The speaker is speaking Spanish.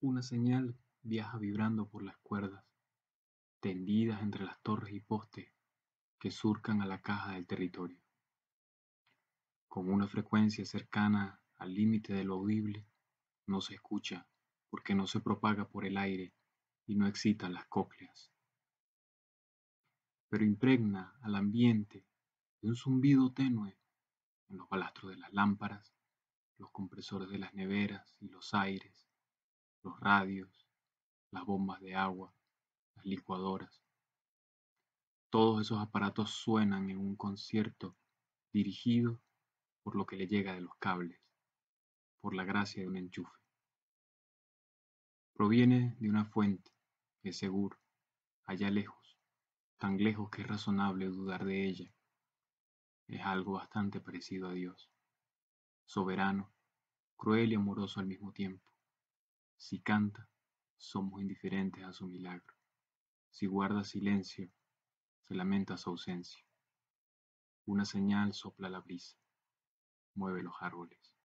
Una señal viaja vibrando por las cuerdas, tendidas entre las torres y postes que surcan a la caja del territorio. Con una frecuencia cercana al límite de lo audible, no se escucha porque no se propaga por el aire y no excita las cócleas. Pero impregna al ambiente de un zumbido tenue en los balastros de las lámparas, los compresores de las neveras y los aires los radios, las bombas de agua, las licuadoras. Todos esos aparatos suenan en un concierto dirigido por lo que le llega de los cables, por la gracia de un enchufe. Proviene de una fuente, es seguro, allá lejos, tan lejos que es razonable dudar de ella. Es algo bastante parecido a Dios, soberano, cruel y amoroso al mismo tiempo. Si canta, somos indiferentes a su milagro; si guarda silencio, se lamenta su ausencia. Una señal sopla la brisa, mueve los árboles.